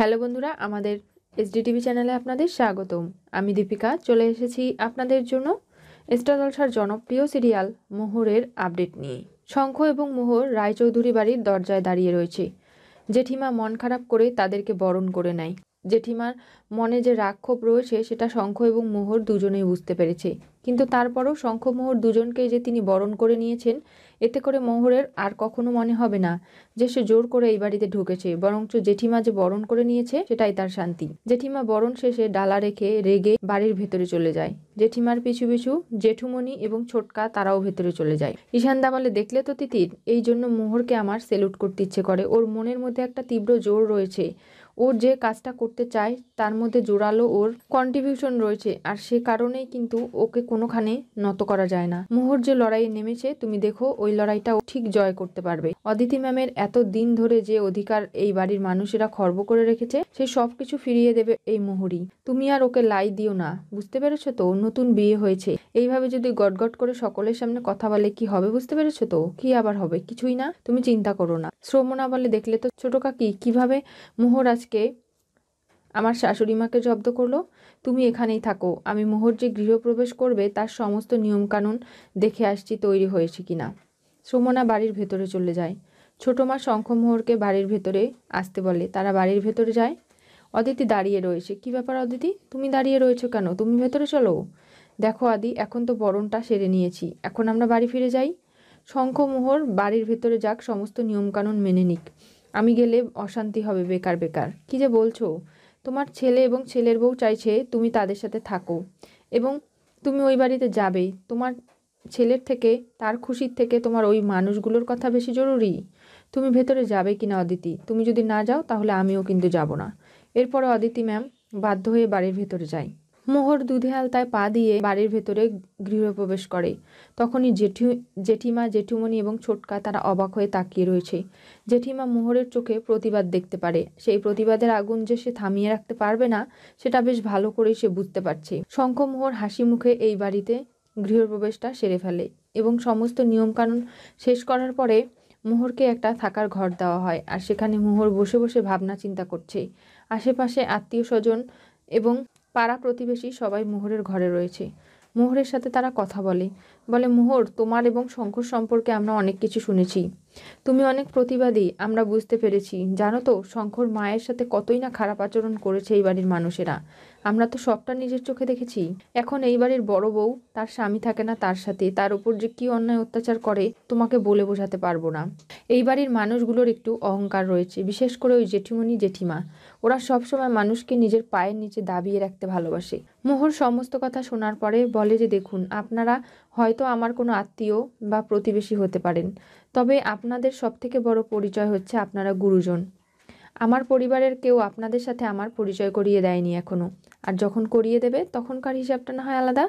hello বন্ধুরা আমাদের SDTV চ্যানেলে আপনাদের স্বাগতম আমি দীপিকা চলে এসেছি আপনাদের জন্য স্টার জনপ্রিয় সিরিয়াল মোহরের আপডেট নিয়ে শঙ্খ এবং মোহর রায়চৌধুরী বাড়ির দরজায় দাঁড়িয়ে রয়েছে জেঠিমা মন খারাপ করে তাদেরকে বরণ করে নেয় জেঠিমার মনে যে রাক্ষোভ রয়েছে সেটা শঙ্খ এবং মোহর দুজনেই বুঝতে পেরেছে কিন্তু তারপরও শঙ্খ মোহর দুজনকেই যে তিনি বরণ করে নিয়েছেন এতে করে মোহরের আর কখনো মনে হবে না যে সে জোর করে এই বাড়িতে ঢুকেছে বরঞ্চ জেঠিমা যে বরণ করে নিয়েছে সেটাই তার শান্তি জেঠিমা বরণ শেষে ডালা রেখে রেগে বাড়ির ভেতরে চলে যায় জেঠিমার পিছু পিছু জেঠুমণি এবং ছোটকা তারাও ভেতরে চলে যায় ঈশান দাবালে দেখলে তো তিতির এই জন্য মোহরকে আমার সেলুট করতে ইচ্ছে করে ওর মনের মধ্যে একটা তীব্র জোর রয়েছে ওর যে কাজটা করতে চায় তার মধ্যে জোরালো ওর কন্ট্রিবিউশন রয়েছে আর সে কারণেই কিন্তু ওকে কোনোখানে নত করা যায় না মোহর যে লড়াইয়ে নেমেছে তুমি দেখো ওই লড়াইটা ঠিক জয় করতে পারবে অদিতি ম্যামের এত দিন ধরে যে অধিকার এই বাড়ির মানুষেরা খর্ব করে রেখেছে সে সব কিছু ফিরিয়ে দেবে এই মোহরই তুমি আর ওকে লাই দিও না বুঝতে পেরেছো তো নতুন বিয়ে হয়েছে এইভাবে যদি গটগট করে সকলের সামনে কথা বলে কি হবে বুঝতে পেরেছো তো কি আবার হবে কিছুই না তুমি চিন্তা করো না শ্রমণা বলে দেখলে তো ছোট কাকি কিভাবে মোহর আজকে আমার শাশুড়ি মাকে জব্দ করলো তুমি এখানেই থাকো আমি মোহর যে গৃহপ্রবেশ করবে তার সমস্ত নিয়মকানুন দেখে আসছি তৈরি হয়েছে কি না সুমনা বাড়ির ভেতরে চলে যায় ছোটো মা শঙ্খমোহরকে বাড়ির ভেতরে আসতে বলে তারা বাড়ির ভেতরে যায় অদিতি দাঁড়িয়ে রয়েছে কি ব্যাপার অদিতি তুমি দাঁড়িয়ে রয়েছো কেন তুমি ভেতরে চলো দেখো আদি এখন তো বরণটা সেরে নিয়েছি এখন আমরা বাড়ি ফিরে যাই শঙ্খমোহর বাড়ির ভেতরে যাক সমস্ত নিয়মকানুন মেনে নিক আমি গেলে অশান্তি হবে বেকার বেকার কি যে বলছো তোমার ছেলে এবং ছেলের বউ চাইছে তুমি তাদের সাথে থাকো এবং তুমি ওই বাড়িতে যাবে তোমার ছেলের থেকে তার খুশির থেকে তোমার ওই মানুষগুলোর কথা বেশি জরুরি তুমি ভেতরে যাবে কি না অদিতি তুমি যদি না যাও তাহলে আমিও কিন্তু যাব না এরপরে অদিতি ম্যাম বাধ্য হয়ে বাড়ির ভেতরে যায় মোহর দুধে আলতায় পা দিয়ে বাড়ির ভেতরে গৃহপ্রবেশ করে তখনই জেঠি জেঠিমা জেঠুমণি এবং ছোটকা তারা অবাক হয়ে তাকিয়ে রয়েছে জেঠিমা মোহরের চোখে প্রতিবাদ দেখতে পারে সেই প্রতিবাদের আগুন যে সে থামিয়ে রাখতে পারবে না সেটা বেশ ভালো করেই সে বুঝতে পারছে শঙ্খমোহর হাসি মুখে এই বাড়িতে গৃহপ্রবেশটা সেরে ফেলে এবং সমস্ত নিয়মকানুন শেষ করার পরে মোহরকে একটা থাকার ঘর দেওয়া হয় আর সেখানে মোহর বসে বসে ভাবনা চিন্তা করছে আশেপাশে আত্মীয় স্বজন এবং পাড়া প্রতিবেশী সবাই মোহরের ঘরে রয়েছে মোহরের সাথে তারা কথা বলে বলে মোহর তোমার এবং শঙ্কর সম্পর্কে আমরা অনেক কিছু শুনেছি তুমি অনেক প্রতিবাদী আমরা বুঝতে পেরেছি জানো তো শঙ্কর মায়ের সাথে কতই না খারাপ আচরণ করেছে এই বাড়ির মানুষেরা আমরা তো সবটা নিজের চোখে দেখেছি এখন এই বাড়ির বড় বউ তার স্বামী থাকে না তার সাথে তার উপর যে কি অন্যায় অত্যাচার করে তোমাকে বলে বোঝাতে পারবো না এই বাড়ির মানুষগুলোর একটু অহংকার রয়েছে বিশেষ করে ওই জেঠিমণি জেঠিমা ওরা সবসময় মানুষকে নিজের পায়ের নিচে দাবিয়ে রাখতে ভালোবাসে মোহর সমস্ত কথা শোনার পরে বলে যে দেখুন আপনারা হয়তো আমার কোনো আত্মীয় বা প্রতিবেশী হতে পারেন তবে আপনাদের সবথেকে বড় পরিচয় হচ্ছে আপনারা গুরুজন আমার পরিবারের কেউ আপনাদের সাথে আমার পরিচয় করিয়ে দেয়নি এখনও আর যখন করিয়ে দেবে তখনকার হিসাবটা না হয় আলাদা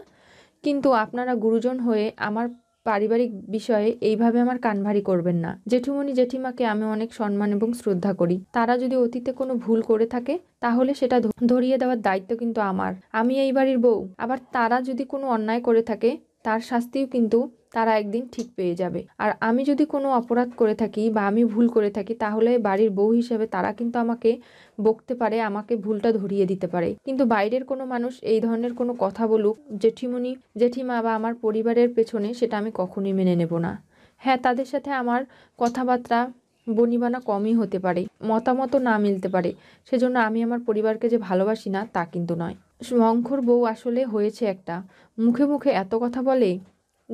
কিন্তু আপনারা গুরুজন হয়ে আমার পারিবারিক বিষয়ে এইভাবে আমার কানভারি করবেন না জেঠুমণি জেঠিমাকে আমি অনেক সম্মান এবং শ্রদ্ধা করি তারা যদি অতীতে কোনো ভুল করে থাকে তাহলে সেটা ধরিয়ে দেওয়ার দায়িত্ব কিন্তু আমার আমি এই বাড়ির বউ আবার তারা যদি কোনো অন্যায় করে থাকে তার শাস্তিও কিন্তু তারা একদিন ঠিক পেয়ে যাবে আর আমি যদি কোনো অপরাধ করে থাকি বা আমি ভুল করে থাকি তাহলে বাড়ির বউ হিসেবে তারা কিন্তু আমাকে বকতে পারে আমাকে ভুলটা ধরিয়ে দিতে পারে কিন্তু বাইরের কোনো মানুষ এই ধরনের কোনো কথা বলুক জেঠিমনি জেঠিমা বা আমার পরিবারের পেছনে সেটা আমি কখনোই মেনে নেব না হ্যাঁ তাদের সাথে আমার কথাবার্তা বনিবানা কমই হতে পারে মতামত না মিলতে পারে সেজন্য আমি আমার পরিবারকে যে ভালোবাসি না তা কিন্তু নয় শঙ্কর বউ আসলে হয়েছে একটা মুখে মুখে এত কথা বলে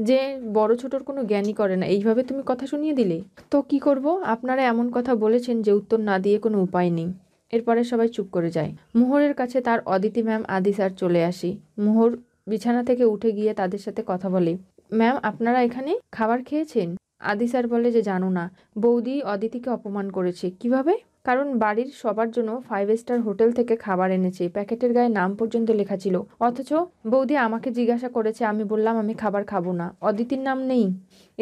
যে বড় ছোটোর কোনো জ্ঞানই করে না এইভাবে তুমি কথা শুনিয়ে দিলে তো কি করব আপনারা এমন কথা বলেছেন যে উত্তর না দিয়ে কোনো উপায় নেই এরপরে সবাই চুপ করে যায় মোহরের কাছে তার অদিতি ম্যাম আদি স্যার চলে আসি মোহর বিছানা থেকে উঠে গিয়ে তাদের সাথে কথা বলে ম্যাম আপনারা এখানে খাবার খেয়েছেন আদি স্যার বলে যে জানো না বৌদি অদিতিকে অপমান করেছে কিভাবে কারণ বাড়ির সবার জন্য ফাইভ স্টার হোটেল থেকে খাবার এনেছি প্যাকেটের গায়ে নাম পর্যন্ত লেখা ছিল অথচ বৌদি আমাকে জিজ্ঞাসা করেছে আমি বললাম আমি খাবার খাবো না অদিতির নাম নেই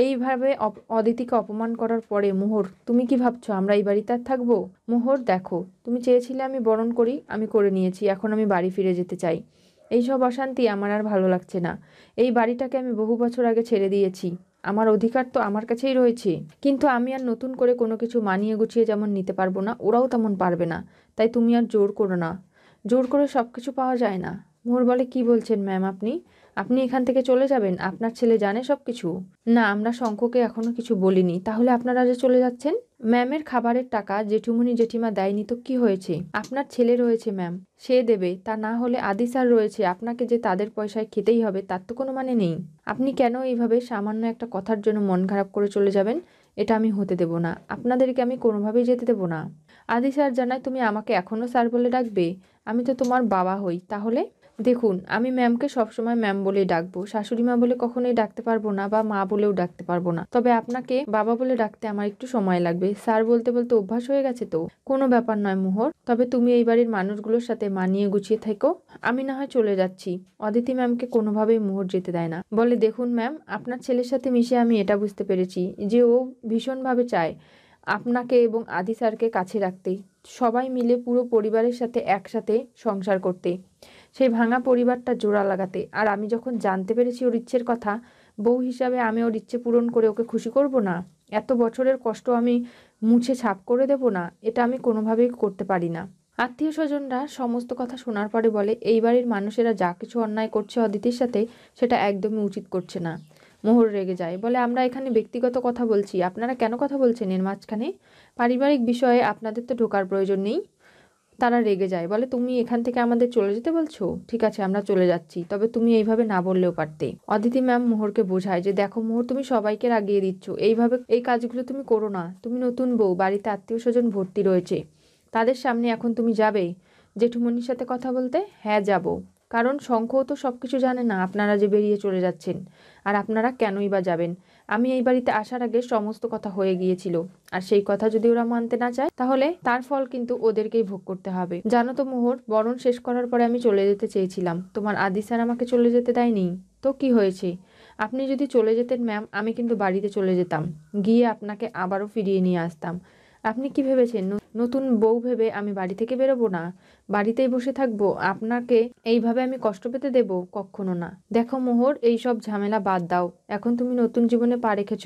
এইভাবে অদিতিকে অপমান করার পরে মোহর তুমি কি ভাবছো আমরা এই বাড়িতে আর থাকবো মোহর দেখো তুমি চেয়েছিলে আমি বরণ করি আমি করে নিয়েছি এখন আমি বাড়ি ফিরে যেতে চাই এইসব অশান্তি আমার আর ভালো লাগছে না এই বাড়িটাকে আমি বহু বছর আগে ছেড়ে দিয়েছি আমার অধিকার তো আমার কাছেই রয়েছে কিন্তু আমি আর নতুন করে কোনো কিছু মানিয়ে গুছিয়ে যেমন নিতে পারবো না ওরাও তেমন পারবে না তাই তুমি আর জোর করো না জোর করে সব কিছু পাওয়া যায় না মোর বলে কি বলছেন ম্যাম আপনি আপনি এখান থেকে চলে যাবেন আপনার ছেলে জানে সব কিছু না আমরা শঙ্ককে এখনও কিছু বলিনি তাহলে আপনারা যে চলে যাচ্ছেন ম্যামের খাবারের টাকা জেঠুমনি জেঠিমা দেয়নি তো কি হয়েছে আপনার ছেলে রয়েছে ম্যাম সে দেবে তা না হলে আদি স্যার রয়েছে আপনাকে যে তাদের পয়সায় খেতেই হবে তার তো কোনো মানে নেই আপনি কেন এইভাবে সামান্য একটা কথার জন্য মন খারাপ করে চলে যাবেন এটা আমি হতে দেব না আপনাদেরকে আমি কোনোভাবেই যেতে দেব না আদি স্যার জানায় তুমি আমাকে এখনও স্যার বলে ডাকবে আমি তো তোমার বাবা হই তাহলে দেখুন আমি ম্যামকে সবসময় ম্যাম বলেই ডাকবো শাশুড়ি মা বলে কখনোই ডাকতে পারবো না বা মা বলেও ডাকতে পারবো না তবে আপনাকে বাবা বলে ডাকতে আমার একটু সময় লাগবে স্যার বলতে বলতে অভ্যাস হয়ে গেছে তো কোনো ব্যাপার নয় মোহর তবে তুমি এই বাড়ির মানুষগুলোর সাথে মানিয়ে গুছিয়ে থেকো আমি না হয় চলে যাচ্ছি অদিতি ম্যামকে কোনোভাবেই মোহর যেতে দেয় না বলে দেখুন ম্যাম আপনার ছেলের সাথে মিশে আমি এটা বুঝতে পেরেছি যে ও ভীষণভাবে চায় আপনাকে এবং আদি স্যারকে কাছে রাখতে সবাই মিলে পুরো পরিবারের সাথে একসাথে সংসার করতে সেই ভাঙা পরিবারটা জোড়া লাগাতে আর আমি যখন জানতে পেরেছি ওর ইচ্ছের কথা বউ হিসাবে আমি ওর ইচ্ছে পূরণ করে ওকে খুশি করব না এত বছরের কষ্ট আমি মুছে ছাপ করে দেব না এটা আমি কোনোভাবেই করতে পারি না আত্মীয় স্বজনরা সমস্ত কথা শোনার পরে বলে এই বাড়ির মানুষেরা যা কিছু অন্যায় করছে অদিতির সাথে সেটা একদমই উচিত করছে না মোহর রেগে যায় বলে আমরা এখানে ব্যক্তিগত কথা বলছি আপনারা কেন কথা বলছেন এর মাঝখানে পারিবারিক বিষয়ে আপনাদের তো ঢোকার প্রয়োজন নেই তারা রেগে যায় বলে তুমি এখান থেকে আমাদের চলে যেতে বলছো ঠিক আছে আমরা চলে যাচ্ছি তবে তুমি এইভাবে না বললেও পারতে অদিতি ম্যাম মোহরকে বোঝায় যে দেখো মোহর তুমি সবাইকে রাগিয়ে দিচ্ছ এইভাবে এই কাজগুলো তুমি করো না তুমি নতুন বউ বাড়িতে আত্মীয় স্বজন ভর্তি রয়েছে তাদের সামনে এখন তুমি যাবে জেঠুমনির সাথে কথা বলতে হ্যাঁ যাব কারণ শঙ্খও তো সব কিছু জানে না আপনারা যে বেরিয়ে চলে যাচ্ছেন আর আপনারা কেনই বা যাবেন আমি এই বাড়িতে আসার আগে সমস্ত কথা হয়ে গিয়েছিল আর সেই কথা যদি ওরা মানতে না চায় তাহলে তার ফল কিন্তু ওদেরকেই ভোগ করতে হবে জানো তো মোহর বরণ শেষ করার পরে আমি চলে যেতে চেয়েছিলাম তোমার আদি স্যার আমাকে চলে যেতে দেয়নি তো কি হয়েছে আপনি যদি চলে যেতেন ম্যাম আমি কিন্তু বাড়িতে চলে যেতাম গিয়ে আপনাকে আবারও ফিরিয়ে নিয়ে আসতাম আপনি কি ভেবেছেন নতুন বউ ভেবে আমি বাড়ি থেকে বেরোবো না বাড়িতেই বসে থাকবো আপনাকে এইভাবে আমি কষ্ট পেতে দেব কখনো না দেখো মোহর এই সব ঝামেলা বাদ দাও এখন তুমি নতুন জীবনে পা রেখেছ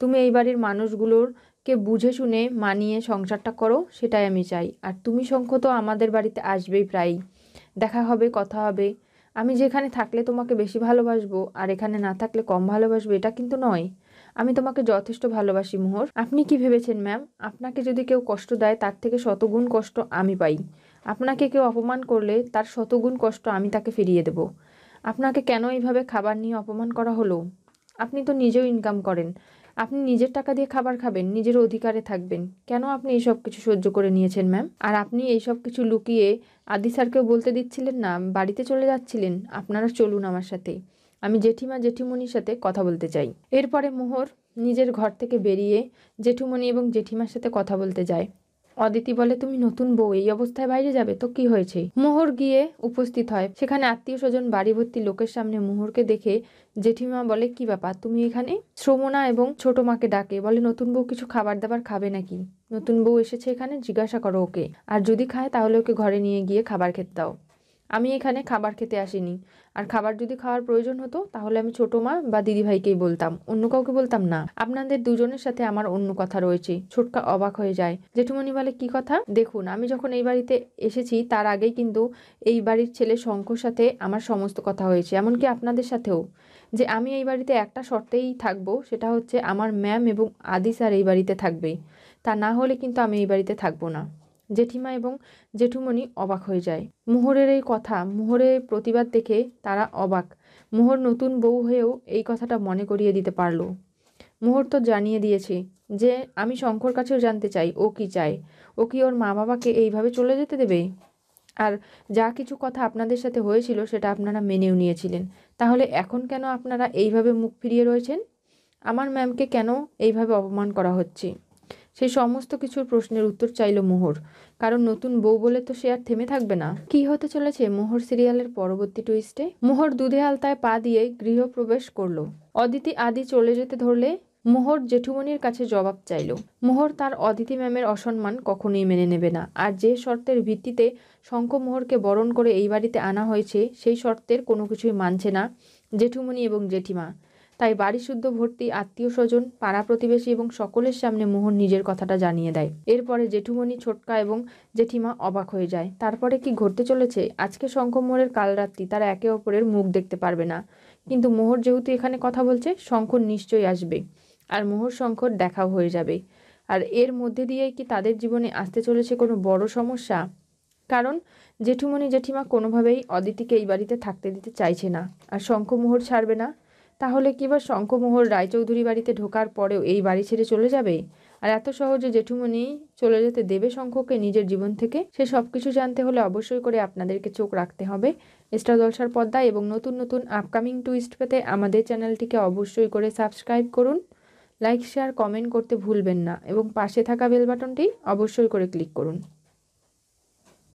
তুমি এই বাড়ির মানুষগুলোর কে বুঝে শুনে মানিয়ে সংসারটা করো সেটাই আমি চাই আর তুমি শঙ্খ তো আমাদের বাড়িতে আসবেই প্রায়ই দেখা হবে কথা হবে আমি যেখানে থাকলে তোমাকে বেশি ভালোবাসবো আর এখানে না থাকলে কম ভালোবাসবো এটা কিন্তু নয় আমি তোমাকে যথেষ্ট ভালোবাসি মোহর আপনি কি ভেবেছেন ম্যাম আপনাকে যদি কেউ কষ্ট দেয় তার থেকে শতগুণ কষ্ট আমি পাই আপনাকে কেউ অপমান করলে তার শতগুণ কষ্ট আমি তাকে ফিরিয়ে দেব আপনাকে কেন এইভাবে খাবার নিয়ে অপমান করা হলো আপনি তো নিজেও ইনকাম করেন আপনি নিজের টাকা দিয়ে খাবার খাবেন নিজের অধিকারে থাকবেন কেন আপনি এইসব কিছু সহ্য করে নিয়েছেন ম্যাম আর আপনি এইসব কিছু লুকিয়ে আদি স্যারকেও বলতে দিচ্ছিলেন না বাড়িতে চলে যাচ্ছিলেন আপনারা চলুন আমার সাথে আমি জেঠিমা জেঠিমনির সাথে কথা বলতে চাই এরপরে মোহর নিজের ঘর থেকে বেরিয়ে জেঠুমনি এবং জেঠিমার সাথে কথা বলতে যায় অদিতি বলে তুমি নতুন বউ এই অবস্থায় বাইরে যাবে তো কি হয়েছে মোহর গিয়ে উপস্থিত হয় সেখানে আত্মীয় স্বজন বাড়ি ভর্তি লোকের সামনে মোহরকে দেখে জেঠিমা বলে কি ব্যাপার তুমি এখানে শ্রমনা এবং ছোট মাকে ডাকে বলে নতুন বউ কিছু খাবার দাবার খাবে নাকি নতুন বউ এসেছে এখানে জিজ্ঞাসা করো ওকে আর যদি খায় তাহলে ওকে ঘরে নিয়ে গিয়ে খাবার খেতে দাও আমি এখানে খাবার খেতে আসিনি আর খাবার যদি খাওয়ার প্রয়োজন হতো তাহলে আমি ছোটো মা বা দিদিভাইকেই বলতাম অন্য কাউকে বলতাম না আপনাদের দুজনের সাথে আমার অন্য কথা রয়েছে ছোটকা অবাক হয়ে যায় জেঠুমণি বলে কি কথা দেখুন আমি যখন এই বাড়িতে এসেছি তার আগেই কিন্তু এই বাড়ির ছেলে শঙ্কর সাথে আমার সমস্ত কথা হয়েছে এমনকি আপনাদের সাথেও যে আমি এই বাড়িতে একটা শর্তেই থাকবো সেটা হচ্ছে আমার ম্যাম এবং আদি স্যার এই বাড়িতে থাকবে তা না হলে কিন্তু আমি এই বাড়িতে থাকবো না জেঠিমা এবং জেঠুমণি অবাক হয়ে যায় মোহরের এই কথা মোহরের প্রতিবাদ দেখে তারা অবাক মোহর নতুন বউ হয়েও এই কথাটা মনে করিয়ে দিতে পারল মোহর তো জানিয়ে দিয়েছে যে আমি শঙ্কর কাছেও জানতে চাই ও কি চায় ও কি ওর মা বাবাকে এইভাবে চলে যেতে দেবে আর যা কিছু কথা আপনাদের সাথে হয়েছিল সেটা আপনারা মেনেও নিয়েছিলেন তাহলে এখন কেন আপনারা এইভাবে মুখ ফিরিয়ে রয়েছেন আমার ম্যামকে কেন এইভাবে অপমান করা হচ্ছে সে সমস্ত কিছুর প্রশ্নের উত্তর চাইল মোহর কারণ নতুন বউ বলে তো সে আর থেমে থাকবে না কি হতে চলেছে মোহর সিরিয়ালের পরবর্তী টুইস্টে মোহর দুধে আলতায় পা দিয়ে গৃহপ্রবেশ করলো অদিতি আদি চলে যেতে ধরলে মোহর জেঠুমনির কাছে জবাব চাইল মোহর তার অদিতি ম্যামের অসম্মান কখনোই মেনে নেবে না আর যে শর্তের ভিত্তিতে শঙ্খ মোহরকে বরণ করে এই বাড়িতে আনা হয়েছে সেই শর্তের কোনো কিছুই মানছে না জেঠুমনি এবং জেঠিমা তাই বাড়ি শুদ্ধ ভর্তি আত্মীয় স্বজন পাড়া প্রতিবেশী এবং সকলের সামনে মোহন নিজের কথাটা জানিয়ে দেয় এরপরে জেঠুমণি ছোটকা এবং জেঠিমা অবাক হয়ে যায় তারপরে কি ঘটতে চলেছে আজকে মোহরের কাল রাত্রি তারা একে অপরের মুখ দেখতে পারবে না কিন্তু মোহর যেহেতু এখানে কথা বলছে শঙ্কর নিশ্চয়ই আসবে আর মোহর শঙ্কর দেখাও হয়ে যাবে আর এর মধ্যে দিয়ে কি তাদের জীবনে আসতে চলেছে কোনো বড় সমস্যা কারণ জেঠুমণি জেঠিমা কোনোভাবেই অদিতিকে এই বাড়িতে থাকতে দিতে চাইছে না আর মোহর ছাড়বে না তাহলে কি বা শঙ্খমোহর রায়চৌধুরী বাড়িতে ঢোকার পরেও এই বাড়ি ছেড়ে চলে যাবে আর এত সহজে জেঠুমনি চলে যেতে দেবে শঙ্খকে নিজের জীবন থেকে সে সব কিছু জানতে হলে অবশ্যই করে আপনাদেরকে চোখ রাখতে হবে এস্টা দলসার পদ্মায় এবং নতুন নতুন আপকামিং টুইস্ট পেতে আমাদের চ্যানেলটিকে অবশ্যই করে সাবস্ক্রাইব করুন লাইক শেয়ার কমেন্ট করতে ভুলবেন না এবং পাশে থাকা বেল বাটনটি অবশ্যই করে ক্লিক করুন